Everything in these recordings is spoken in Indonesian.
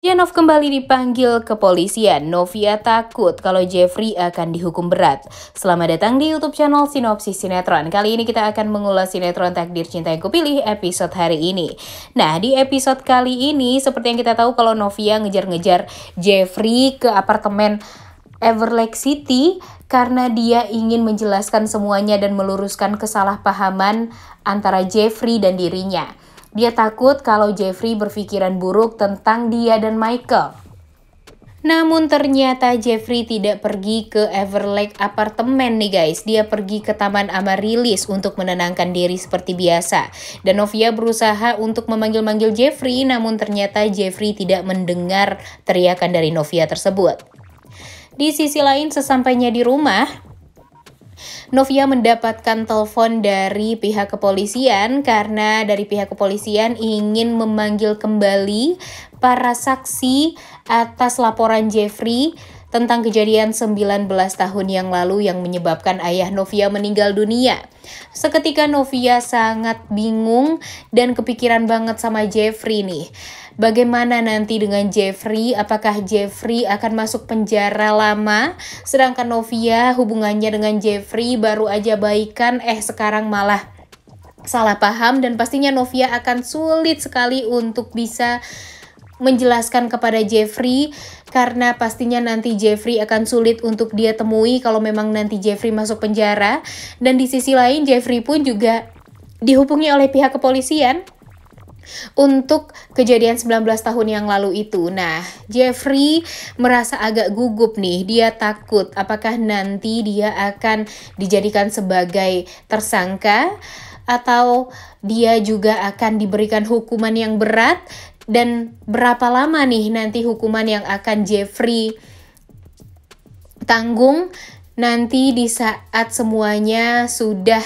Yanov kembali dipanggil kepolisian. Novia takut kalau Jeffrey akan dihukum berat. Selamat datang di YouTube channel Sinopsis Sinetron. Kali ini kita akan mengulas sinetron Takdir Cinta yang Kupilih episode hari ini. Nah, di episode kali ini seperti yang kita tahu kalau Novia ngejar-ngejar Jeffrey ke apartemen Everlake City karena dia ingin menjelaskan semuanya dan meluruskan kesalahpahaman antara Jeffrey dan dirinya. Dia takut kalau Jeffrey berpikiran buruk tentang dia dan Michael. Namun ternyata Jeffrey tidak pergi ke Everlake apartemen nih guys. Dia pergi ke Taman Amarilis untuk menenangkan diri seperti biasa. Dan Novia berusaha untuk memanggil-manggil Jeffrey namun ternyata Jeffrey tidak mendengar teriakan dari Novia tersebut. Di sisi lain sesampainya di rumah, Novia mendapatkan telepon dari pihak kepolisian karena dari pihak kepolisian ingin memanggil kembali para saksi atas laporan Jeffrey tentang kejadian 19 tahun yang lalu yang menyebabkan ayah Novia meninggal dunia. Seketika Novia sangat bingung dan kepikiran banget sama Jeffrey nih. Bagaimana nanti dengan Jeffrey? Apakah Jeffrey akan masuk penjara lama? Sedangkan Novia hubungannya dengan Jeffrey baru aja baikan, eh sekarang malah salah paham dan pastinya Novia akan sulit sekali untuk bisa menjelaskan kepada Jeffrey karena pastinya nanti Jeffrey akan sulit untuk dia temui kalau memang nanti Jeffrey masuk penjara dan di sisi lain Jeffrey pun juga dihubungi oleh pihak kepolisian untuk kejadian 19 tahun yang lalu itu. Nah, Jeffrey merasa agak gugup nih. Dia takut apakah nanti dia akan dijadikan sebagai tersangka atau dia juga akan diberikan hukuman yang berat dan berapa lama nih nanti hukuman yang akan Jeffrey tanggung nanti di saat semuanya sudah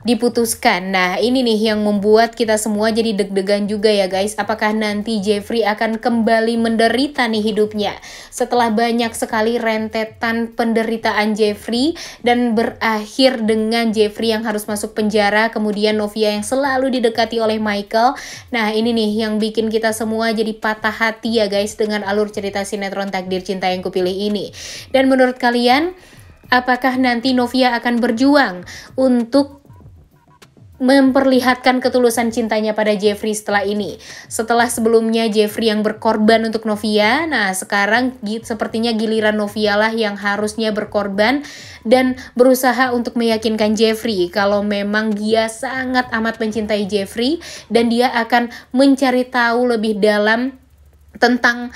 diputuskan. Nah, ini nih yang membuat kita semua jadi deg-degan juga ya guys. Apakah nanti Jeffrey akan kembali menderita nih hidupnya setelah banyak sekali rentetan penderitaan Jeffrey dan berakhir dengan Jeffrey yang harus masuk penjara, kemudian Novia yang selalu didekati oleh Michael. Nah, ini nih yang bikin kita semua jadi patah hati ya guys dengan alur cerita sinetron Takdir Cinta yang kupilih ini. Dan menurut kalian Apakah nanti Novia akan berjuang untuk memperlihatkan ketulusan cintanya pada Jeffrey setelah ini. Setelah sebelumnya Jeffrey yang berkorban untuk Novia, nah sekarang sepertinya giliran Novia lah yang harusnya berkorban dan berusaha untuk meyakinkan Jeffrey kalau memang dia sangat amat mencintai Jeffrey dan dia akan mencari tahu lebih dalam tentang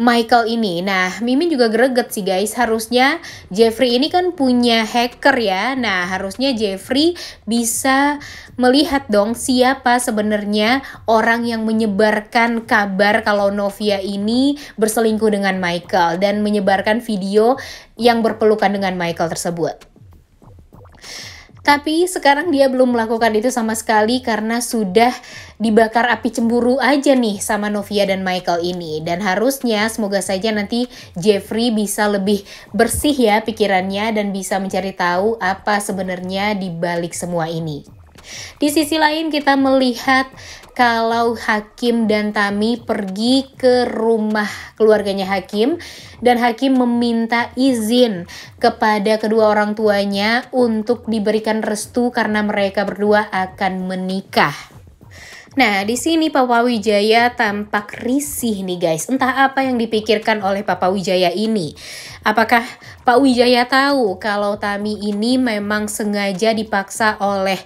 Michael ini. Nah, Mimin juga greget sih guys. Harusnya Jeffrey ini kan punya hacker ya. Nah, harusnya Jeffrey bisa melihat dong siapa sebenarnya orang yang menyebarkan kabar kalau Novia ini berselingkuh dengan Michael dan menyebarkan video yang berpelukan dengan Michael tersebut. Tapi sekarang dia belum melakukan itu sama sekali karena sudah dibakar api cemburu aja nih sama Novia dan Michael ini. Dan harusnya semoga saja nanti Jeffrey bisa lebih bersih ya pikirannya dan bisa mencari tahu apa sebenarnya di balik semua ini. Di sisi lain kita melihat kalau Hakim dan Tami pergi ke rumah keluarganya Hakim dan Hakim meminta izin kepada kedua orang tuanya untuk diberikan restu karena mereka berdua akan menikah. Nah, di sini Papa Wijaya tampak risih nih guys. Entah apa yang dipikirkan oleh Papa Wijaya ini. Apakah Pak Wijaya tahu kalau Tami ini memang sengaja dipaksa oleh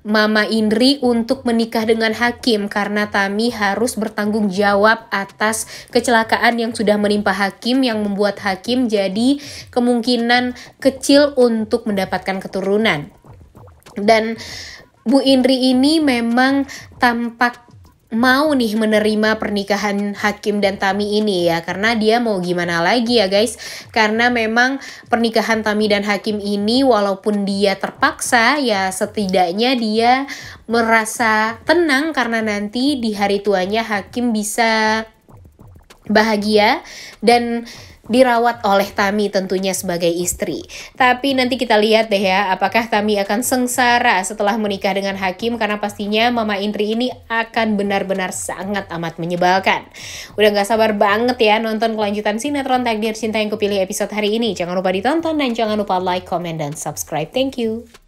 Mama Indri untuk menikah dengan Hakim karena Tami harus bertanggung jawab atas kecelakaan yang sudah menimpa Hakim yang membuat Hakim jadi kemungkinan kecil untuk mendapatkan keturunan. Dan Bu Indri ini memang tampak mau nih menerima pernikahan Hakim dan Tami ini ya karena dia mau gimana lagi ya guys karena memang pernikahan Tami dan Hakim ini walaupun dia terpaksa ya setidaknya dia merasa tenang karena nanti di hari tuanya Hakim bisa bahagia dan dirawat oleh Tami tentunya sebagai istri. Tapi nanti kita lihat deh ya, apakah Tami akan sengsara setelah menikah dengan Hakim karena pastinya Mama Intri ini akan benar-benar sangat amat menyebalkan. Udah gak sabar banget ya nonton kelanjutan sinetron Takdir Cinta yang kupilih episode hari ini. Jangan lupa ditonton dan jangan lupa like, comment, dan subscribe. Thank you.